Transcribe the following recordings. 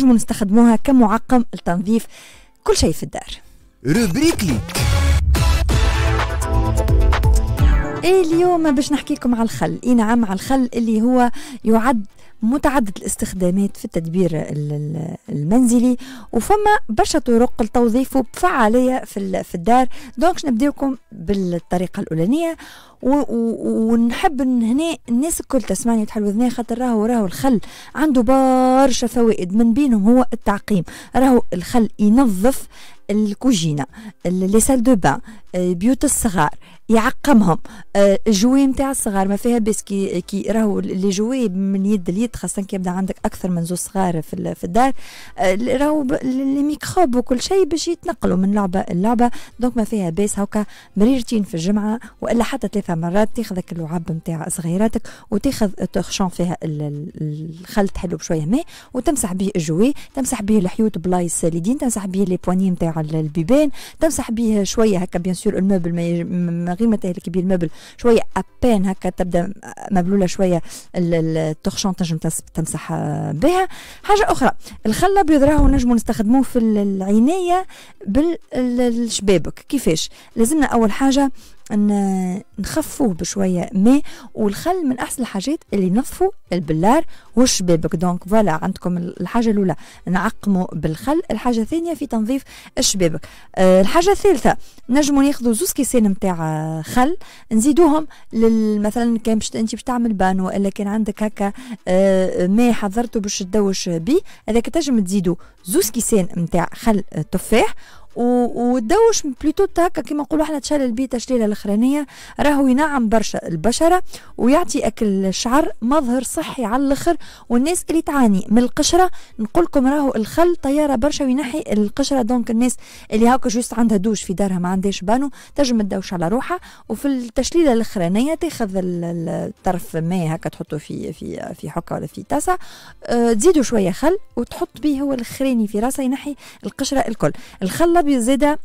نجمو نستخدموها كمعقم لتنظيف كل شيء في الدار روبريكلي إيه، اليوم باش نحكي لكم على الخل اي نعم على الخل اللي هو يعد متعدد الاستخدامات في التدبير المنزلي وفما برشا طرق لتوظيفه بفعالية في الدار دونك نبداوكم بالطريقة الأولانية ونحب هنا الناس الكل تسمعني تحل وذنها خاطر راهو راهو الخل عنده برشا فوائد من بينهم هو التعقيم راهو الخل ينظف الكوجينة لي سال دو بان بيوت الصغار يعقمهم آه، الجوي نتاع الصغار ما فيها بس كي كي راهو لي جوي من يد ليد خاصة كي يبدا عندك أكثر من زوج صغار في, في الدار آه، راهو لي ميكروب وكل شيء باش يتنقلوا من لعبة للعبة دونك ما فيها باس هاكا مريرتين في الجمعة وإلا حتى ثلاثة مرات تاخذك اللعاب نتاع صغيراتك وتاخذ تخشون فيها الخلط حلو بشوية ماء وتمسح به الجوي تمسح به الحيوت بلايص ليدين تمسح به لي بواني نتاع البيبان تمسح به شوية هكا بيان سور الموبل ما غير ما تهلك بيه المبل شويه ابان هكا تبدا مبلوله شويه التخشون تنجم تمسح آه، بها حاجه اخرى الخل الابيض راهو نجمو نستخدموه في العنايه بالشبابك كيفاش لازمنا اول حاجه ان نخفوه بشويه ماء والخل من احسن الحاجات اللي ينظفوا البلار والشبابك دونك فوالا عندكم الحاجه الاولى نعقموا بالخل الحاجه الثانيه في تنظيف الشبابك أه الحاجه الثالثه نجموا ناخذوا زوز كيسان نتاع آه، خل نزيدوهم مثلا كان باش انت باش تعمل بان والا كان عندك هكا آه، ما حضرته باش تدوش بيه هذاك تنجم تزيدو زوز كيسان نتاع خل تفاح وتدوش بليتو هكا كيما نقولوا احنا تشلل البي تشليله الاخرانيه راهو ينعم برشا البشره ويعطي اكل الشعر مظهر صحي على الاخر والناس اللي تعاني من القشره نقول لكم راهو الخل طياره برشا وينحي القشره دونك الناس اللي هاكا جوست عندها دوش في دارها ما عندهاش بانو تجم تدوش على روحها وفي التشليله الاخرانيه تاخذ الطرف ما هكا تحطه في في في حكه ولا في طاسه آه، تزيدوا شويه خل وتحط به هو الاخراني في راسه ينحي القشره الكل الخل السبب زيدا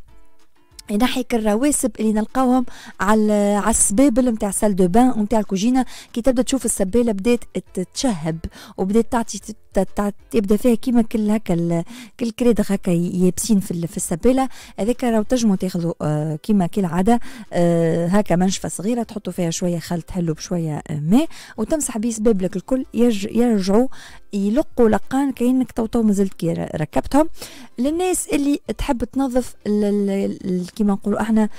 نحيك الرواسب اللي نلقاوهم على السباب السبابل نتاع سال دو بان نتاع الكوجينه كي تبدا تشوف السباله بدات تشهب وبدات تعطي يبدا فيها كيما كل هكا كل كريدغ هكا يابسين في, في السباله هذاك راهو تجمو تاخذوا آه، كيما كالعاده آه، هكا منشفه صغيره تحطوا فيها شويه خلط حلو بشويه آه، ماء وتمسح به سبابلك الكل يرجعوا يلقوا لقان كانك تو تو مازلت كي ركبتهم للناس اللي تحب تنظف كيما نقولوا احنا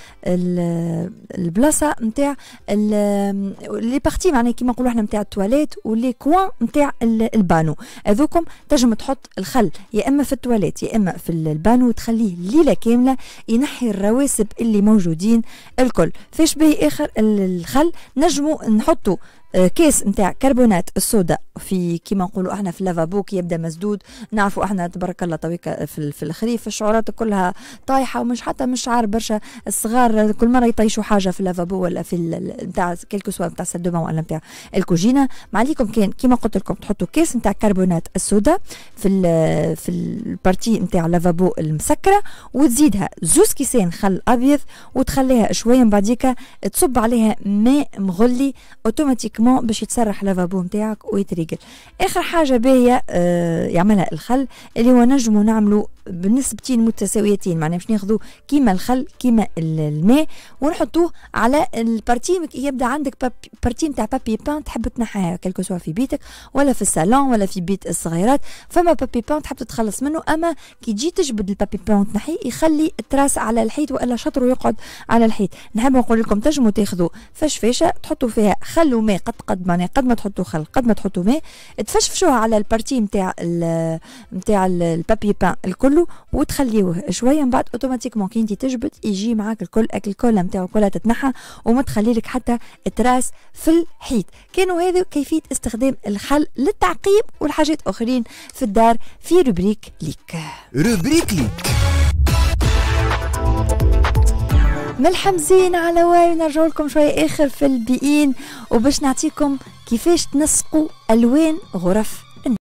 البلاصه نتاع لي بارتي معناها كيما نقولوا احنا نتاع التواليت ولي كوان نتاع البانو هذوكم تجم تحط الخل يا اما في التواليت يا اما في البانو وتخليه ليله كامله ينحي الرواسب اللي موجودين الكل فاش به اخر الخل نجمو نحطو آه، كاس نتاع كربونات الصودا في كيما نقولوا احنا في اللافابو كي يبدا مسدود نعرفوا احنا تبارك الله طويك في, في الخريف الشعورات كلها طايحه ومش حتى مش عار برشا الصغار كل مره يطيشوا حاجه في اللافابو ولا في نتاع كيلكو سوا نتاع سدوما ولا نتاع الكوجينه ما عليكم كان كيما قلت لكم تحطوا كاس نتاع كربونات الصودا في الـ في البارتي نتاع اللافابو المسكره وتزيدها زوز كيسين خل ابيض وتخليها شويه من بعديك تصب عليها ماء مغلي اوتوماتيكمون باش يتسرح اللافابو نتاعك ويتري الفيجل اخر حاجه باهيه يعملها الخل اللي هو نجمو نعملو بنسبتين متساويتين معناها باش ناخذو كيما الخل كيما الماء ونحطوه على البارتي يبدا عندك بارتي نتاع بابي بان تحب تنحيها كلكو سوا في بيتك ولا في الصالون ولا في بيت الصغيرات فما بابي بان تحب تتخلص منه اما كي تجي تجبد البابي بان تنحي يخلي التراس على الحيط والا شطره يقعد على الحيط نحب نقول لكم تجمو تاخذوا فشفاشه تحطوا فيها خل وماء قد قد ما قد ما تحطوا خل قد ما تحطوا ماء تفشفشوها على البارتي نتاع نتاع البابي بان الكل وتخليوه شويه من بعد اوتوماتيكمون كي انت تجبد يجي معاك الكل كله نتاعو كلها تتنحى وما تخلي لك حتى تراس في الحيط كانوا هذو كيفيه استخدام الخل للتعقيم والحاجات اخرين في الدار في روبريك ليك روبريك ليك ملحمزين على واي نرجع لكم شوية آخر في البيئين وباش نعطيكم كيفاش تنسقوا ألوان غرف